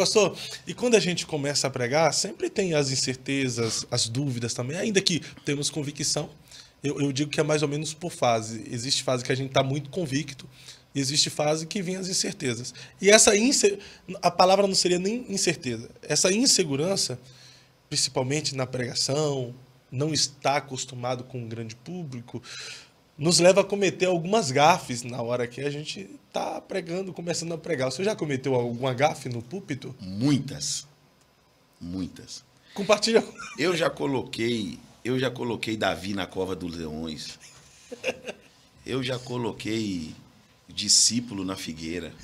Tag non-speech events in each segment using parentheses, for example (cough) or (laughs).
Pastor, e quando a gente começa a pregar, sempre tem as incertezas, as dúvidas também, ainda que temos convicção. Eu, eu digo que é mais ou menos por fase. Existe fase que a gente está muito convicto, e existe fase que vem as incertezas. E essa a palavra não seria nem incerteza. Essa insegurança, principalmente na pregação, não está acostumado com um grande público, nos leva a cometer algumas gafes na hora que a gente está pregando, começando a pregar. Você já cometeu alguma gafe no púlpito? Muitas. Muitas. Compartilha. Eu já coloquei, eu já coloquei Davi na cova dos leões. Eu já coloquei discípulo na figueira.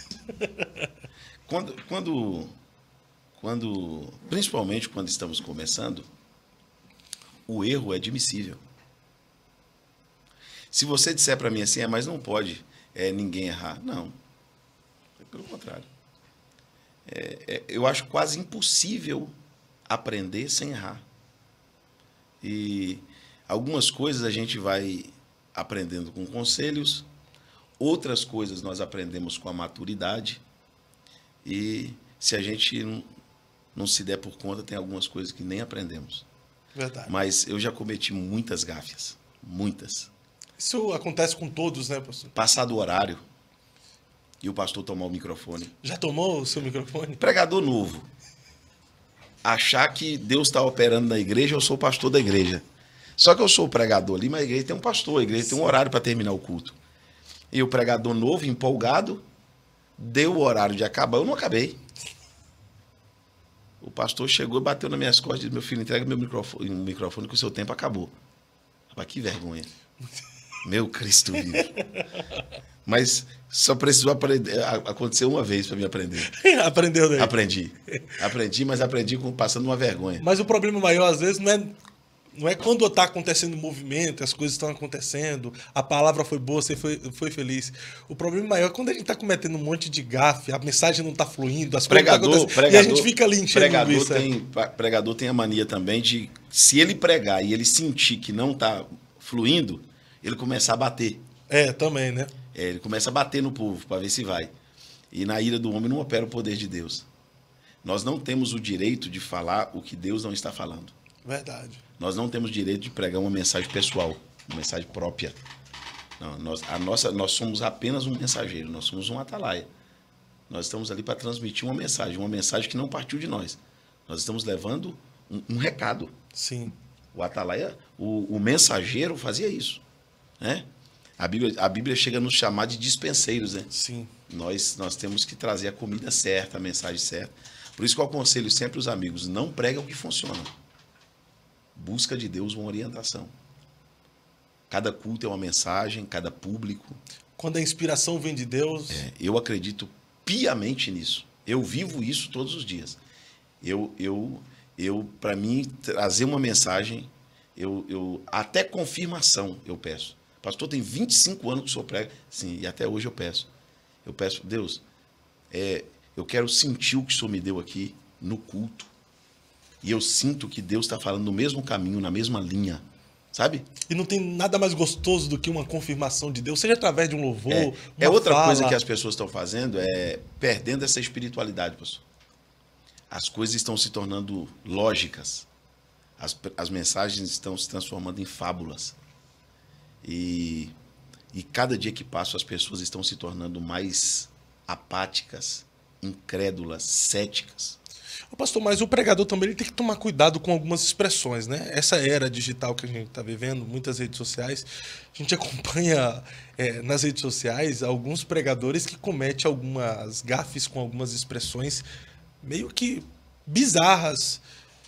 Quando, quando, quando, principalmente quando estamos começando, o erro é admissível. Se você disser para mim assim, é, mas não pode é, ninguém errar. Não. É pelo contrário. É, é, eu acho quase impossível aprender sem errar. E algumas coisas a gente vai aprendendo com conselhos, outras coisas nós aprendemos com a maturidade. E se a gente não, não se der por conta, tem algumas coisas que nem aprendemos. Verdade. Mas eu já cometi muitas gafes, muitas. Isso acontece com todos, né, pastor? Passar do horário e o pastor tomar o microfone. Já tomou o seu microfone? Pregador novo. Achar que Deus está operando na igreja, eu sou pastor da igreja. Só que eu sou o pregador ali, mas a igreja tem um pastor, a igreja Sim. tem um horário para terminar o culto. E o pregador novo, empolgado, deu o horário de acabar, eu não acabei. O pastor chegou, bateu nas minhas costas e disse: Meu filho, entrega meu microfone, microfone que o seu tempo acabou. Rapaz, que vergonha. (laughs) Meu Cristo vivo. Mas só precisou aprender. Aconteceu uma vez para me aprender. (laughs) Aprendeu daí? Né? Aprendi. Aprendi, mas aprendi passando uma vergonha. Mas o problema maior, às vezes, não é, não é quando está acontecendo movimento, as coisas estão acontecendo, a palavra foi boa, você foi, foi feliz. O problema maior é quando a gente está cometendo um monte de gafe, a mensagem não está fluindo, as pregador, coisas tá pregador, E a gente fica ali enchendo pregador isso, tem, é. Pregador tem a mania também de, se ele pregar e ele sentir que não está fluindo ele começa a bater. É, também, né? É, ele começa a bater no povo para ver se vai. E na ira do homem não opera o poder de Deus. Nós não temos o direito de falar o que Deus não está falando. Verdade. Nós não temos direito de pregar uma mensagem pessoal, uma mensagem própria. Não, nós, a nossa, nós somos apenas um mensageiro, nós somos um atalaia. Nós estamos ali para transmitir uma mensagem, uma mensagem que não partiu de nós. Nós estamos levando um, um recado. Sim. O atalaia, o, o mensageiro fazia isso né? A Bíblia, a Bíblia chega a nos chamar de dispenseiros, né? Sim. Nós, nós temos que trazer a comida certa, a mensagem certa. Por isso que eu aconselho sempre os amigos, não prega o que funciona. Busca de Deus uma orientação. Cada culto é uma mensagem, cada público. Quando a inspiração vem de Deus. É, eu acredito piamente nisso. Eu vivo isso todos os dias. Eu, eu, eu para mim, trazer uma mensagem, eu, eu até confirmação eu peço. Pastor, tem 25 anos que o senhor prega. Sim, e até hoje eu peço. Eu peço, Deus, é, eu quero sentir o que o senhor me deu aqui no culto. E eu sinto que Deus está falando no mesmo caminho, na mesma linha. Sabe? E não tem nada mais gostoso do que uma confirmação de Deus, seja através de um louvor. É, é outra fala. coisa que as pessoas estão fazendo, é perdendo essa espiritualidade, pastor. As coisas estão se tornando lógicas. As, as mensagens estão se transformando em fábulas. E, e cada dia que passa, as pessoas estão se tornando mais apáticas, incrédulas, céticas. Pastor, mas o pregador também tem que tomar cuidado com algumas expressões, né? Essa era digital que a gente está vivendo, muitas redes sociais, a gente (laughs) acompanha é, nas redes sociais alguns pregadores que cometem algumas gafes com algumas expressões meio que bizarras,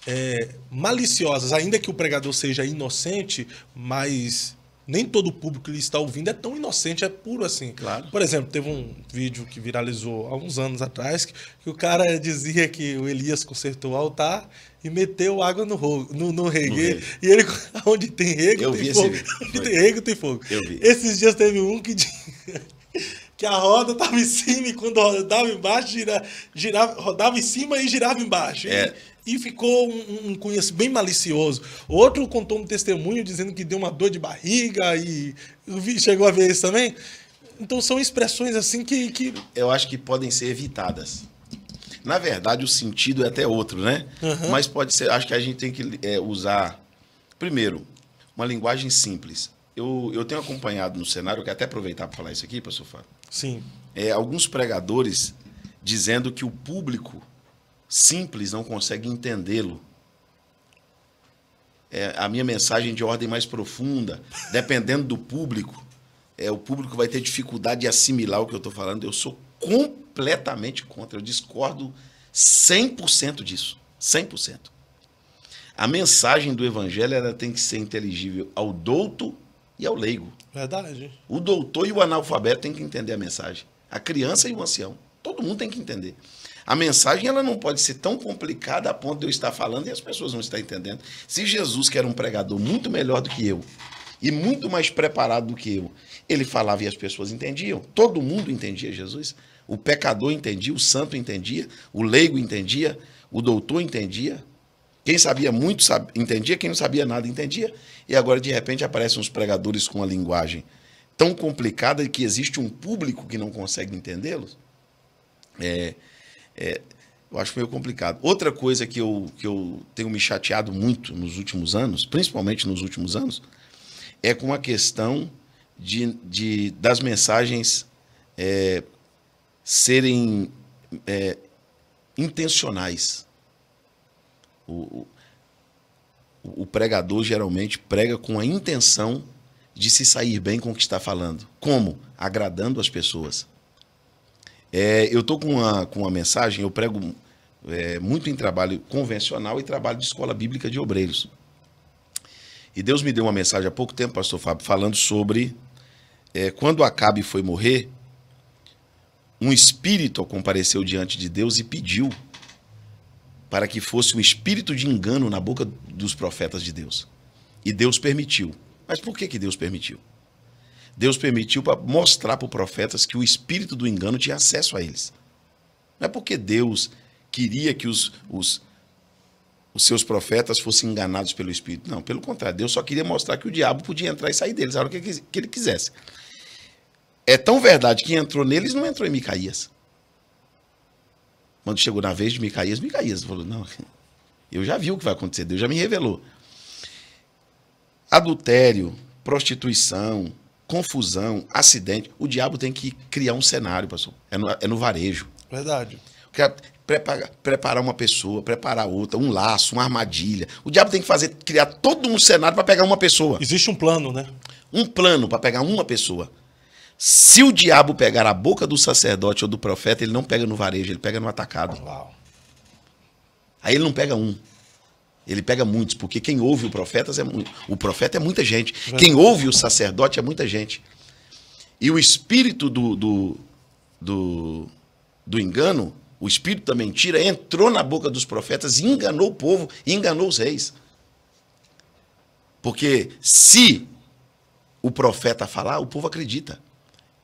é, maliciosas, ainda que o pregador seja inocente, mas nem todo o público que ele está ouvindo é tão inocente, é puro assim. Claro. Por exemplo, teve um vídeo que viralizou há uns anos atrás que, que o cara (laughs) dizia que o Elias consertou o altar e meteu água no, no, no No e ele, (laughs) onde tem rego, Eu tem vi fogo. Esse onde tem rego, tem fogo. Eu vi. Esses dias teve um que (laughs) que a roda estava em cima e quando rodava embaixo, gira, girava, rodava em cima e girava embaixo. É, e ficou um, um bem malicioso. Outro contou um testemunho dizendo que deu uma dor de barriga e chegou a ver isso também. Então são expressões assim que, que... eu acho que podem ser evitadas. Na verdade, o sentido é até outro, né? Uhum. Mas pode ser. Acho que a gente tem que é, usar primeiro uma linguagem simples. Eu, eu tenho acompanhado no cenário, eu quero até aproveitar para falar isso aqui, pastor Fábio. Sim. É, alguns pregadores dizendo que o público simples não consegue entendê-lo. É a minha mensagem é de ordem mais profunda, dependendo do público, é, o público vai ter dificuldade de assimilar o que eu estou falando. Eu sou completamente contra, eu discordo 100% disso. 100%. A mensagem do evangelho ela tem que ser inteligível ao douto e ao leigo. Verdade. O doutor e o analfabeto têm que entender a mensagem. A criança e o ancião. Todo mundo tem que entender. A mensagem ela não pode ser tão complicada a ponto de eu estar falando e as pessoas não estão entendendo. Se Jesus, que era um pregador muito melhor do que eu e muito mais preparado do que eu, ele falava e as pessoas entendiam, todo mundo entendia Jesus. O pecador entendia, o santo entendia, o leigo entendia, o doutor entendia, quem sabia muito entendia, quem não sabia nada entendia. E agora, de repente, aparecem uns pregadores com uma linguagem tão complicada que existe um público que não consegue entendê-los. É, é, eu acho meio complicado. Outra coisa que eu, que eu tenho me chateado muito nos últimos anos, principalmente nos últimos anos, é com a questão de, de das mensagens é, serem é, intencionais. O, o, o pregador geralmente prega com a intenção de se sair bem com o que está falando. Como? Agradando as pessoas. É, eu estou com uma, com uma mensagem, eu prego é, muito em trabalho convencional e trabalho de escola bíblica de obreiros. E Deus me deu uma mensagem há pouco tempo, pastor Fábio, falando sobre é, quando Acabe foi morrer, um espírito compareceu diante de Deus e pediu para que fosse um espírito de engano na boca dos profetas de Deus. E Deus permitiu. Mas por que, que Deus permitiu? Deus permitiu para mostrar para os profetas que o espírito do engano tinha acesso a eles. Não é porque Deus queria que os, os, os seus profetas fossem enganados pelo espírito. Não, pelo contrário, Deus só queria mostrar que o diabo podia entrar e sair deles a hora que, que ele quisesse. É tão verdade que entrou neles, não entrou em Micaías. Quando chegou na vez de Micaías, Micaías falou: Não, (laughs) eu já vi o que vai acontecer, Deus já me revelou. Adultério, prostituição, confusão, acidente. O diabo tem que criar um cenário, pastor. É no, é no varejo. Verdade. Porque preparar uma pessoa, preparar outra, um laço, uma armadilha. O diabo tem que fazer, criar todo um cenário para pegar uma pessoa. Existe um plano, né? Um plano para pegar uma pessoa. Se o diabo pegar a boca do sacerdote ou do profeta, ele não pega no varejo, ele pega no atacado. Uau. Aí ele não pega um. Ele pega muitos, porque quem ouve o profeta é, o profeta é muita gente. Quem ouve o sacerdote é muita gente. E o espírito do, do, do, do engano, o espírito da mentira, entrou na boca dos profetas e enganou o povo, e enganou os reis. Porque se o profeta falar, o povo acredita.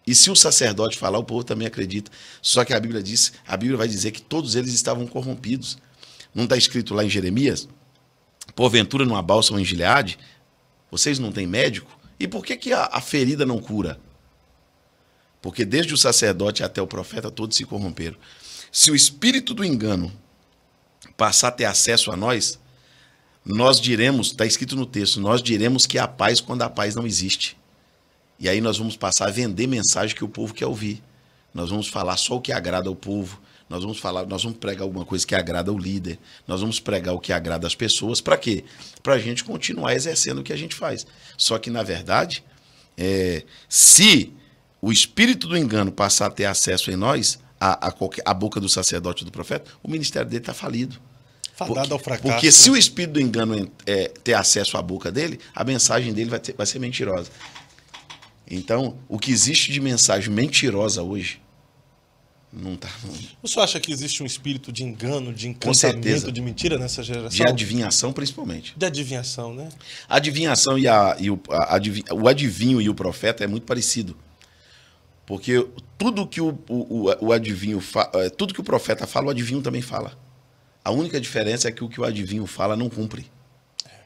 E se o sacerdote falar, o povo também acredita. Só que a Bíblia diz, a Bíblia vai dizer que todos eles estavam corrompidos. Não está escrito lá em Jeremias? porventura numa bálsamo em Gileade? Vocês não têm médico? E por que, que a, a ferida não cura? Porque desde o sacerdote até o profeta todos se corromperam. Se o espírito do engano passar a ter acesso a nós, nós diremos, está escrito no texto, nós diremos que há paz quando a paz não existe. E aí nós vamos passar a vender mensagem que o povo quer ouvir. Nós vamos falar só o que agrada ao povo. Nós vamos falar, nós vamos pregar alguma coisa que agrada o líder, nós vamos pregar o que agrada as pessoas, para quê? Para a gente continuar exercendo o que a gente faz. Só que, na verdade, é, se o espírito do engano passar a ter acesso em nós, a, a, qualquer, a boca do sacerdote do profeta, o ministério dele está falido. Fadado porque, ao fracasso. Porque se né? o espírito do engano é, ter acesso à boca dele, a mensagem dele vai, ter, vai ser mentirosa. Então, o que existe de mensagem mentirosa hoje não tá. Não. Você acha que existe um espírito de engano, de encantamento, de mentira nessa geração? De adivinhação, principalmente. De adivinhação, né? A adivinhação e, a, e o, a, o adivinho e o profeta é muito parecido. Porque tudo que o, o, o adivinho fa, é, tudo que o profeta fala, o adivinho também fala. A única diferença é que o que o adivinho fala não cumpre. É.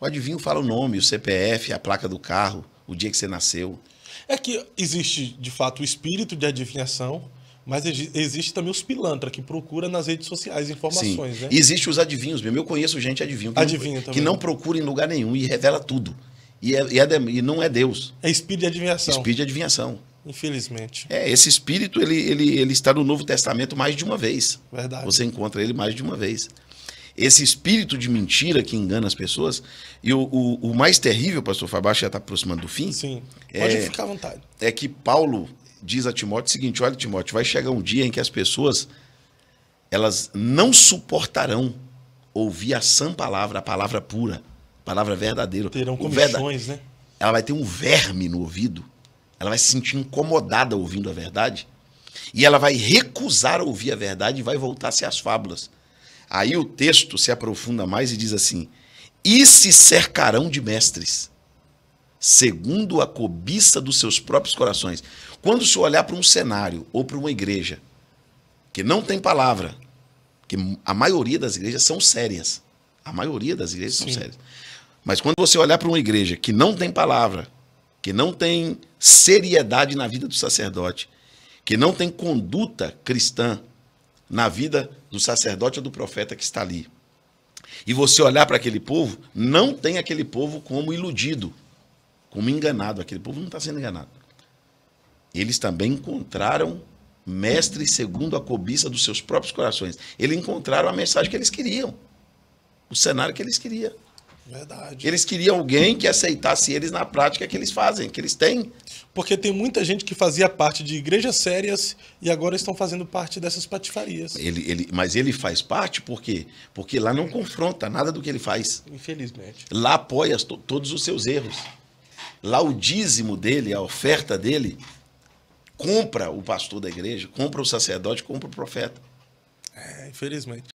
O adivinho fala o nome, o CPF, a placa do carro, o dia que você nasceu. É que existe, de fato, o espírito de adivinhação, mas existe também os pilantra que procura nas redes sociais informações, Sim. né? os adivinhos mesmo. Eu conheço gente adivinho. Que adivinho não, também. Que não procura em lugar nenhum e revela tudo. E, é, e, é e não é Deus. É espírito de adivinhação. Espírito de adivinhação. Infelizmente. É, esse espírito, ele, ele, ele está no Novo Testamento mais de uma vez. Verdade. Você encontra ele mais de uma vez esse espírito de mentira que engana as pessoas. E o, o, o mais terrível, pastor Fabacho, já está aproximando do fim. Sim. É Pode é, ficar à vontade. É que Paulo diz a Timóteo o seguinte: olha, Timóteo, vai chegar um dia em que as pessoas elas não suportarão ouvir a sã palavra, a palavra pura, a palavra verdadeira. Terão comissões né? Ela vai ter um verme no ouvido. Ela vai se sentir incomodada ouvindo a verdade. E ela vai recusar ouvir a verdade e vai voltar-se às fábulas. Aí o texto se aprofunda mais e diz assim: E se cercarão de mestres, segundo a cobiça dos seus próprios corações. Quando você olhar para um cenário ou para uma igreja que não tem palavra, que a maioria das igrejas são sérias. A maioria das igrejas Sim. são sérias. Mas quando você olhar para uma igreja que não tem palavra, que não tem seriedade na vida do sacerdote, que não tem conduta cristã, na vida do sacerdote ou do profeta que está ali. E você olhar para aquele povo, não tem aquele povo como iludido, como enganado. Aquele povo não está sendo enganado. Eles também encontraram mestre segundo a cobiça dos seus próprios corações. Eles encontraram a mensagem que eles queriam, o cenário que eles queriam. Verdade. Eles queriam alguém que aceitasse eles na prática que eles fazem, que eles têm. Porque tem muita gente que fazia parte de igrejas sérias e agora estão fazendo parte dessas patifarias. Ele, ele, mas ele faz parte por quê? Porque lá não confronta nada do que ele faz. Infelizmente. Lá apoia to, todos os seus erros. Lá o dízimo dele, a oferta dele, compra o pastor da igreja, compra o sacerdote, compra o profeta. É, infelizmente.